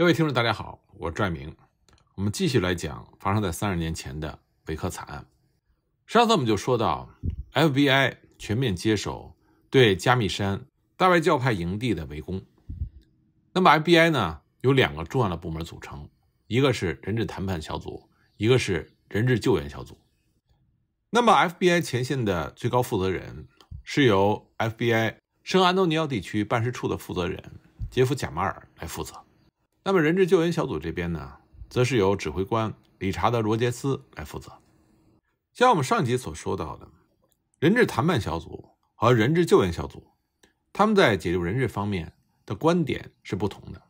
各位听众，大家好，我是拽明，我们继续来讲发生在三十年前的维克惨案。上次我们就说到，FBI 全面接手对加密山大外教派营地的围攻。那么 FBI 呢，有两个重要的部门组成，一个是人质谈判小组，一个是人质救援小组。那么 FBI 前线的最高负责人是由 FBI 圣安东尼奥地区办事处的负责人杰夫·贾马尔来负责。那么，人质救援小组这边呢，则是由指挥官理查德·罗杰斯来负责。像我们上集所说到的，人质谈判小组和人质救援小组，他们在解救人质方面的观点是不同的，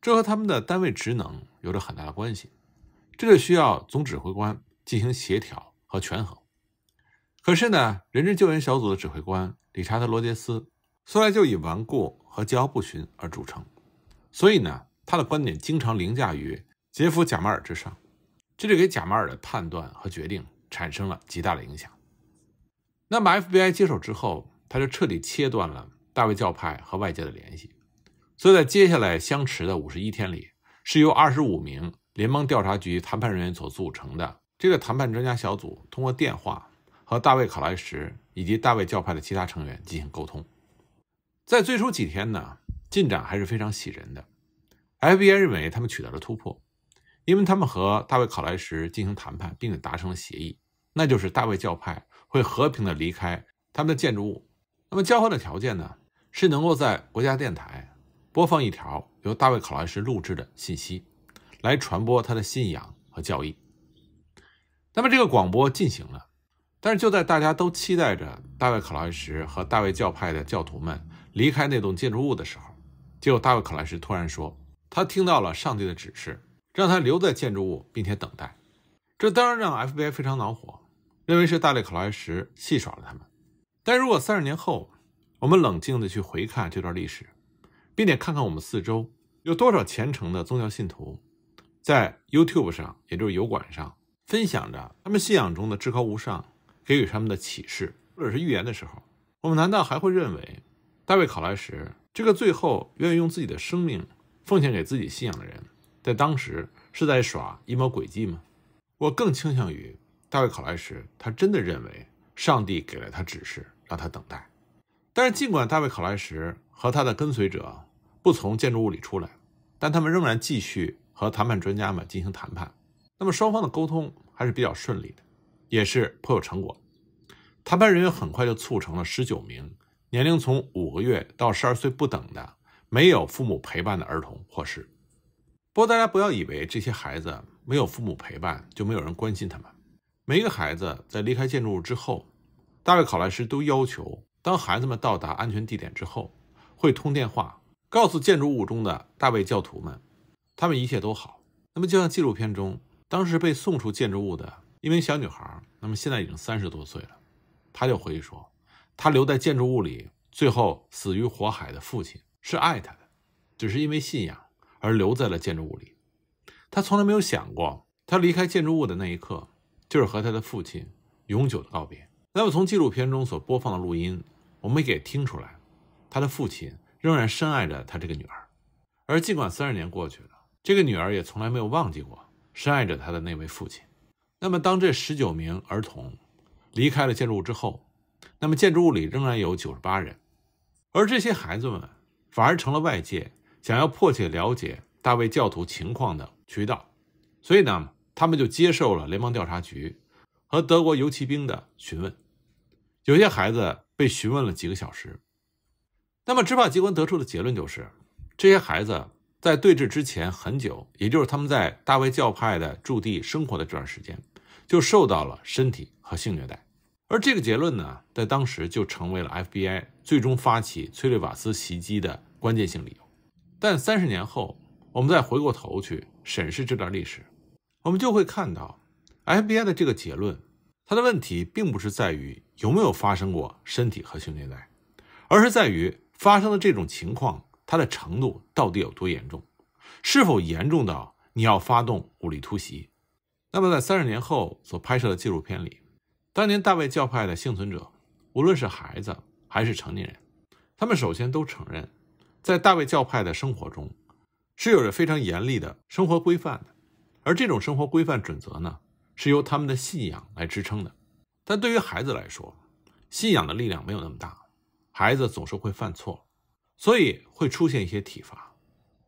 这和他们的单位职能有着很大的关系。这就需要总指挥官进行协调和权衡。可是呢，人质救援小组的指挥官理查德·罗杰斯素来就以顽固和桀骜不驯而著称，所以呢。他的观点经常凌驾于杰夫·贾马尔之上，这就给贾马尔的判断和决定产生了极大的影响。那么 FBI 接手之后，他就彻底切断了大卫教派和外界的联系。所以在接下来相持的五十一天里，是由二十五名联邦调查局谈判人员所组成的这个谈判专家小组，通过电话和大卫·考莱什以及大卫教派的其他成员进行沟通。在最初几天呢，进展还是非常喜人的。FBI 认为他们取得了突破，因为他们和大卫考莱什进行谈判，并且达成了协议，那就是大卫教派会和平的离开他们的建筑物。那么交换的条件呢？是能够在国家电台播放一条由大卫考莱什录制的信息，来传播他的信仰和教义。那么这个广播进行了，但是就在大家都期待着大卫考莱什和大卫教派的教徒们离开那栋建筑物的时候，结果大卫考莱什突然说。他听到了上帝的指示，让他留在建筑物并且等待。这当然让 FBI 非常恼火，认为是大卫考莱什戏耍了他们。但如果三十年后，我们冷静的去回看这段历史，并且看看我们四周有多少虔诚的宗教信徒，在 YouTube 上，也就是油管上分享着他们信仰中的至高无上，给予他们的启示或者是预言的时候，我们难道还会认为大卫考莱什这个最后愿意用自己的生命？奉献给自己信仰的人，在当时是在耍阴谋诡计吗？我更倾向于大卫考莱什，他真的认为上帝给了他指示，让他等待。但是，尽管大卫考莱什和他的跟随者不从建筑物里出来，但他们仍然继续和谈判专家们进行谈判。那么，双方的沟通还是比较顺利的，也是颇有成果。谈判人员很快就促成了十九名年龄从五个月到十二岁不等的。没有父母陪伴的儿童或是。不过大家不要以为这些孩子没有父母陪伴就没有人关心他们。每一个孩子在离开建筑物之后，大卫考莱师都要求当孩子们到达安全地点之后，会通电话告诉建筑物中的大卫教徒们，他们一切都好。那么，就像纪录片中当时被送出建筑物的一名小女孩，那么现在已经三十多岁了，她就回忆说，她留在建筑物里最后死于火海的父亲。是爱他的，只是因为信仰而留在了建筑物里。他从来没有想过，他离开建筑物的那一刻，就是和他的父亲永久的告别。那么从纪录片中所播放的录音，我们也听出来，他的父亲仍然深爱着他这个女儿。而尽管三十年过去了，这个女儿也从来没有忘记过深爱着她的那位父亲。那么当这十九名儿童离开了建筑物之后，那么建筑物里仍然有九十八人，而这些孩子们。反而成了外界想要迫切了解大卫教徒情况的渠道，所以呢，他们就接受了联邦调查局和德国游骑兵的询问。有些孩子被询问了几个小时。那么，执法机关得出的结论就是，这些孩子在对峙之前很久，也就是他们在大卫教派的驻地生活的这段时间，就受到了身体和性虐待。而这个结论呢，在当时就成为了 FBI 最终发起催泪瓦斯袭击的关键性理由。但三十年后，我们再回过头去审视这段历史，我们就会看到，FBI 的这个结论，它的问题并不是在于有没有发生过身体和训虐待，而是在于发生的这种情况，它的程度到底有多严重，是否严重到你要发动武力突袭。那么，在三十年后所拍摄的纪录片里。当年大卫教派的幸存者，无论是孩子还是成年人，他们首先都承认，在大卫教派的生活中，是有着非常严厉的生活规范的。而这种生活规范准则呢，是由他们的信仰来支撑的。但对于孩子来说，信仰的力量没有那么大，孩子总是会犯错，所以会出现一些体罚。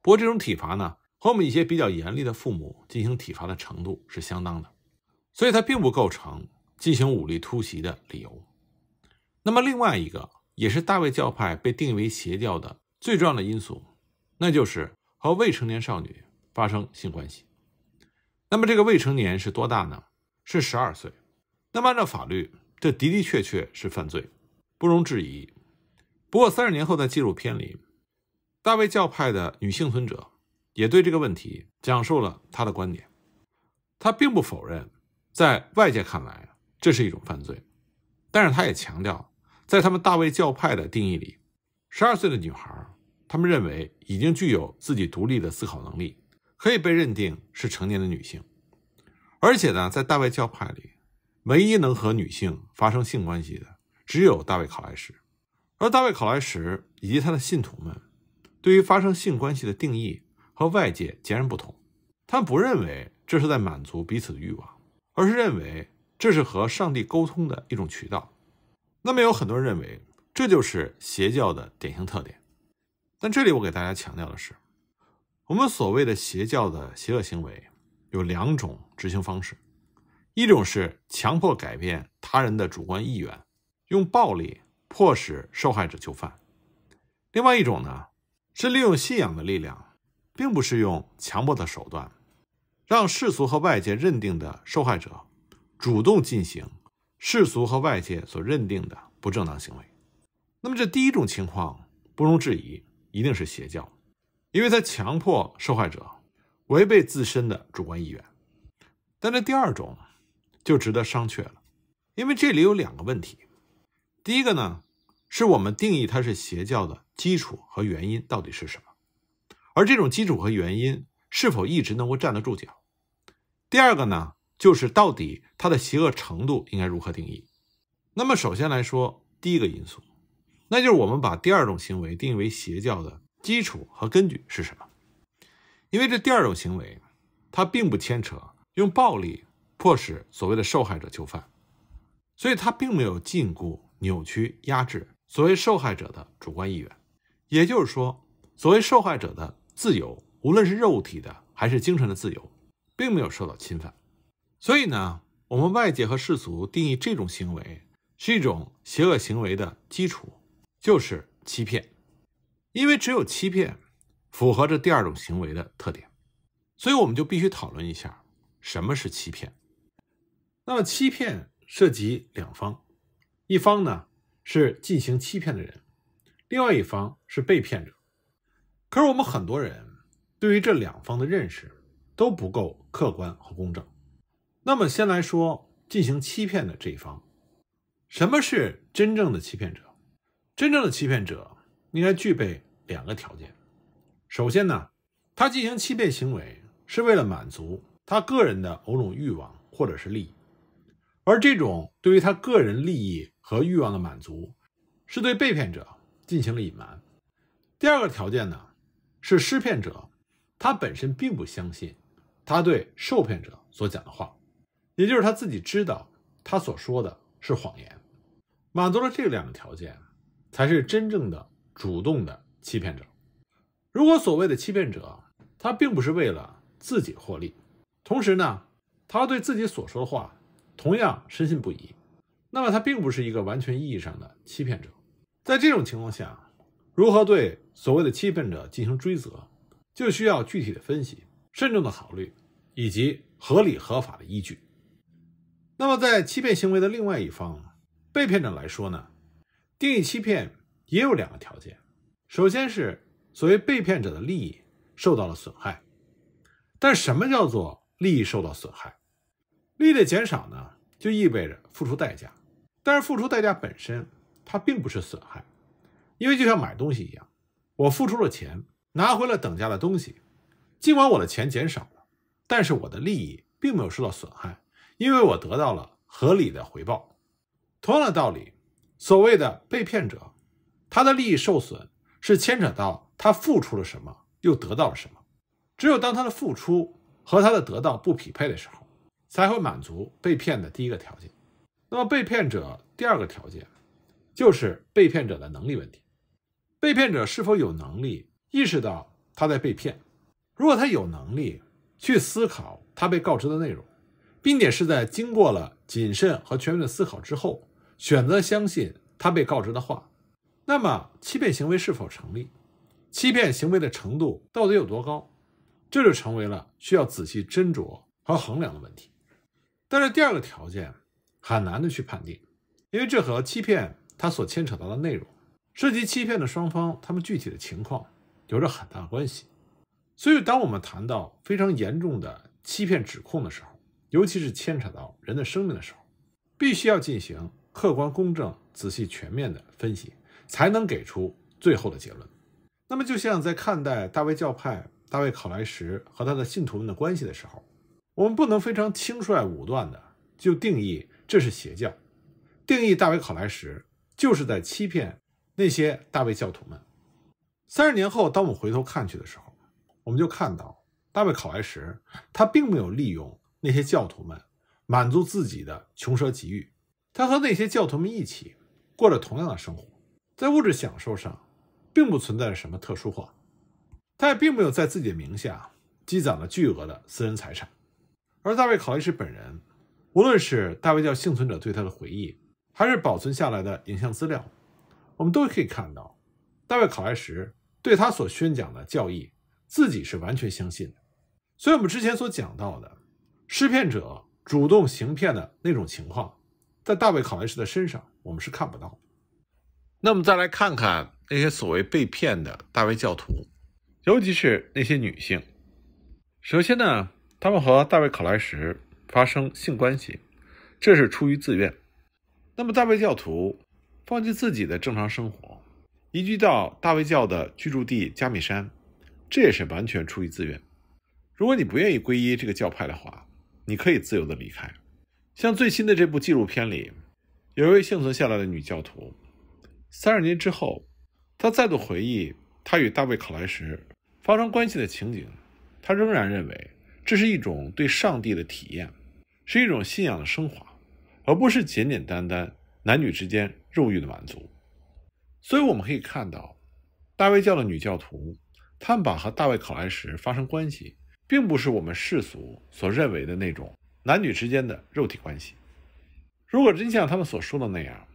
不过，这种体罚呢，和我们一些比较严厉的父母进行体罚的程度是相当的，所以它并不构成。进行武力突袭的理由。那么，另外一个也是大卫教派被定为邪教的最重要的因素，那就是和未成年少女发生性关系。那么，这个未成年是多大呢？是十二岁。那么，按照法律，这的的确确是犯罪，不容置疑。不过，三十年后的纪录片里，大卫教派的女性存者也对这个问题讲述了他的观点。他并不否认，在外界看来。这是一种犯罪，但是他也强调，在他们大卫教派的定义里，十二岁的女孩，他们认为已经具有自己独立的思考能力，可以被认定是成年的女性。而且呢，在大卫教派里，唯一能和女性发生性关系的只有大卫考莱什，而大卫考莱什以及他的信徒们，对于发生性关系的定义和外界截然不同，他们不认为这是在满足彼此的欲望，而是认为。这是和上帝沟通的一种渠道。那么，有很多人认为这就是邪教的典型特点。但这里我给大家强调的是，我们所谓的邪教的邪恶行为有两种执行方式：一种是强迫改变他人的主观意愿，用暴力迫使受害者就范；另外一种呢，是利用信仰的力量，并不是用强迫的手段，让世俗和外界认定的受害者。主动进行世俗和外界所认定的不正当行为，那么这第一种情况不容置疑，一定是邪教，因为它强迫受害者违背自身的主观意愿。但这第二种就值得商榷了，因为这里有两个问题：第一个呢，是我们定义它是邪教的基础和原因到底是什么，而这种基础和原因是否一直能够站得住脚？第二个呢？就是到底他的邪恶程度应该如何定义？那么首先来说，第一个因素，那就是我们把第二种行为定义为邪教的基础和根据是什么？因为这第二种行为，它并不牵扯用暴力迫使所谓的受害者就范，所以它并没有禁锢、扭曲、压制所谓受害者的主观意愿。也就是说，所谓受害者的自由，无论是肉体的还是精神的自由，并没有受到侵犯。所以呢，我们外界和世俗定义这种行为是一种邪恶行为的基础，就是欺骗。因为只有欺骗符合这第二种行为的特点，所以我们就必须讨论一下什么是欺骗。那么，欺骗涉及两方，一方呢是进行欺骗的人，另外一方是被骗者。可是我们很多人对于这两方的认识都不够客观和公正。那么，先来说进行欺骗的这一方，什么是真正的欺骗者？真正的欺骗者应该具备两个条件。首先呢，他进行欺骗行为是为了满足他个人的某种欲望或者是利益，而这种对于他个人利益和欲望的满足，是对被骗者进行了隐瞒。第二个条件呢，是施骗者他本身并不相信他对受骗者所讲的话。也就是他自己知道他所说的是谎言，满足了这两个条件，才是真正的主动的欺骗者。如果所谓的欺骗者，他并不是为了自己获利，同时呢，他对自己所说的话同样深信不疑，那么他并不是一个完全意义上的欺骗者。在这种情况下，如何对所谓的欺骗者进行追责，就需要具体的分析、慎重的考虑以及合理合法的依据。那么，在欺骗行为的另外一方，被骗者来说呢，定义欺骗也有两个条件：首先是所谓被骗者的利益受到了损害。但什么叫做利益受到损害？利益的减少呢，就意味着付出代价。但是付出代价本身，它并不是损害，因为就像买东西一样，我付出了钱，拿回了等价的东西，尽管我的钱减少了，但是我的利益并没有受到损害。因为我得到了合理的回报，同样的道理，所谓的被骗者，他的利益受损是牵扯到他付出了什么，又得到了什么。只有当他的付出和他的得到不匹配的时候，才会满足被骗的第一个条件。那么被骗者第二个条件，就是被骗者的能力问题。被骗者是否有能力意识到他在被骗？如果他有能力去思考他被告知的内容。并且是在经过了谨慎和全面的思考之后，选择相信他被告知的话，那么欺骗行为是否成立，欺骗行为的程度到底有多高，这就成为了需要仔细斟酌和衡量的问题。但是第二个条件很难的去判定，因为这和欺骗他所牵扯到的内容，涉及欺骗的双方他们具体的情况有着很大关系。所以，当我们谈到非常严重的欺骗指控的时候，尤其是牵扯到人的生命的时候，必须要进行客观、公正、仔细、全面的分析，才能给出最后的结论。那么，就像在看待大卫教派、大卫考莱时和他的信徒们的关系的时候，我们不能非常轻率、武断的就定义这是邪教，定义大卫考莱时就是在欺骗那些大卫教徒们。三十年后，当我们回头看去的时候，我们就看到大卫考莱时他并没有利用。那些教徒们满足自己的穷奢极欲，他和那些教徒们一起过着同样的生活，在物质享受上并不存在着什么特殊化，他也并没有在自己的名下积攒了巨额的私人财产。而大卫·考利什本人，无论是大卫教幸存者对他的回忆，还是保存下来的影像资料，我们都可以看到，大卫·考利什对他所宣讲的教义，自己是完全相信的。所以，我们之前所讲到的。施骗者主动行骗的那种情况，在大卫考莱什的身上我们是看不到。那么再来看看那些所谓被骗的大卫教徒，尤其是那些女性。首先呢，他们和大卫考莱什发生性关系，这是出于自愿。那么大卫教徒放弃自己的正常生活，移居到大卫教的居住地加米山，这也是完全出于自愿。如果你不愿意皈依这个教派的话，你可以自由的离开。像最新的这部纪录片里，有一位幸存下来的女教徒，三十年之后，她再度回忆她与大卫考莱时发生关系的情景，她仍然认为这是一种对上帝的体验，是一种信仰的升华，而不是简简单单男女之间肉欲的满足。所以我们可以看到，大卫教的女教徒，她们把和大卫考莱时发生关系。并不是我们世俗所认为的那种男女之间的肉体关系。如果真像他们所说的那样，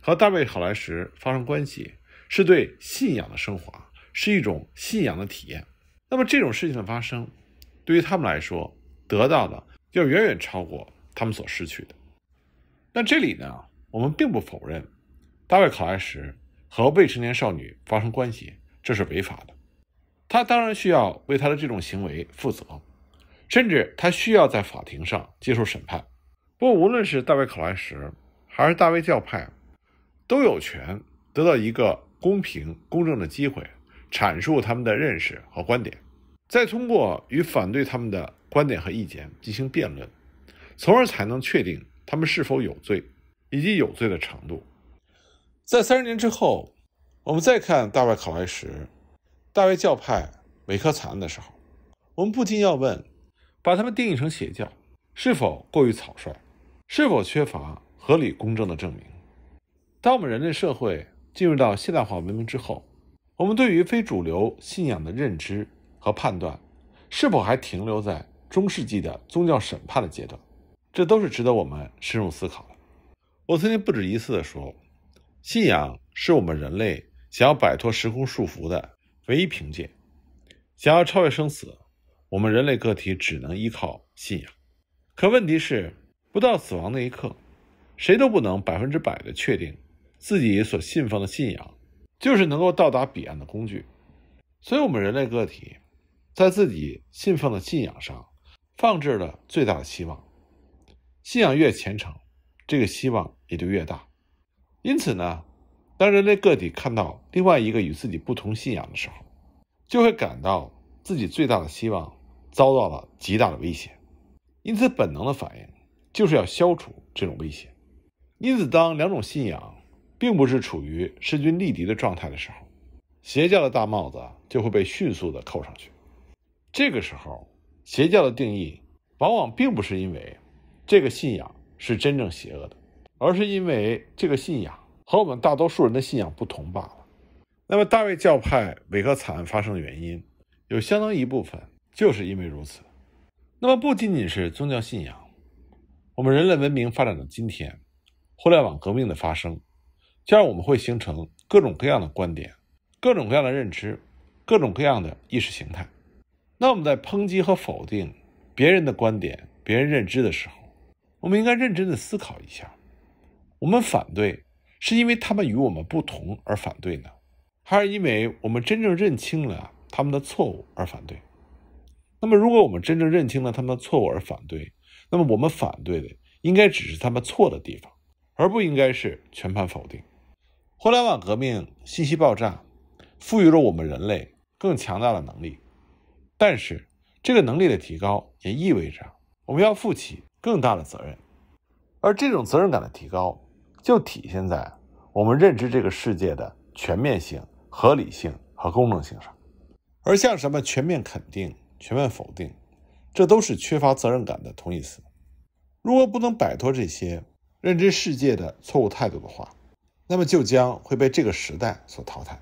和大卫·考莱什发生关系是对信仰的升华，是一种信仰的体验，那么这种事情的发生，对于他们来说，得到的要远远超过他们所失去的。那这里呢，我们并不否认大卫·考莱什和未成年少女发生关系这是违法的。他当然需要为他的这种行为负责，甚至他需要在法庭上接受审判。不过，无论是大卫考莱什还是大卫教派，都有权得到一个公平公正的机会，阐述他们的认识和观点，再通过与反对他们的观点和意见进行辩论，从而才能确定他们是否有罪以及有罪的程度。在三十年之后，我们再看大卫考莱什。大卫教派韦克惨案的时候，我们不禁要问：把他们定义成邪教，是否过于草率？是否缺乏合理公正的证明？当我们人类社会进入到现代化文明之后，我们对于非主流信仰的认知和判断，是否还停留在中世纪的宗教审判的阶段？这都是值得我们深入思考的。我曾经不止一次的说，信仰是我们人类想要摆脱时空束缚的。唯一凭借，想要超越生死，我们人类个体只能依靠信仰。可问题是，不到死亡那一刻，谁都不能百分之百的确定自己所信奉的信仰就是能够到达彼岸的工具。所以，我们人类个体在自己信奉的信仰上放置了最大的希望。信仰越虔诚，这个希望也就越大。因此呢？当人类个体看到另外一个与自己不同信仰的时候，就会感到自己最大的希望遭到了极大的威胁，因此本能的反应就是要消除这种威胁。因此，当两种信仰并不是处于势均力敌的状态的时候，邪教的大帽子就会被迅速的扣上去。这个时候，邪教的定义往往并不是因为这个信仰是真正邪恶的，而是因为这个信仰。和我们大多数人的信仰不同罢了。那么，大卫教派韦克惨案发生的原因，有相当一部分就是因为如此。那么，不仅仅是宗教信仰，我们人类文明发展到今天，互联网革命的发生，将让我们会形成各种各样的观点、各种各样的认知、各种各样的意识形态。那我们在抨击和否定别人的观点、别人认知的时候，我们应该认真的思考一下，我们反对。是因为他们与我们不同而反对呢，还是因为我们真正认清了他们的错误而反对？那么，如果我们真正认清了他们的错误而反对，那么我们反对的应该只是他们错的地方，而不应该是全盘否定。互联网革命、信息爆炸，赋予了我们人类更强大的能力，但是这个能力的提高也意味着我们要负起更大的责任，而这种责任感的提高。就体现在我们认知这个世界的全面性、合理性和公正性上，而像什么全面肯定、全面否定，这都是缺乏责任感的同义词。如果不能摆脱这些认知世界的错误态度的话，那么就将会被这个时代所淘汰。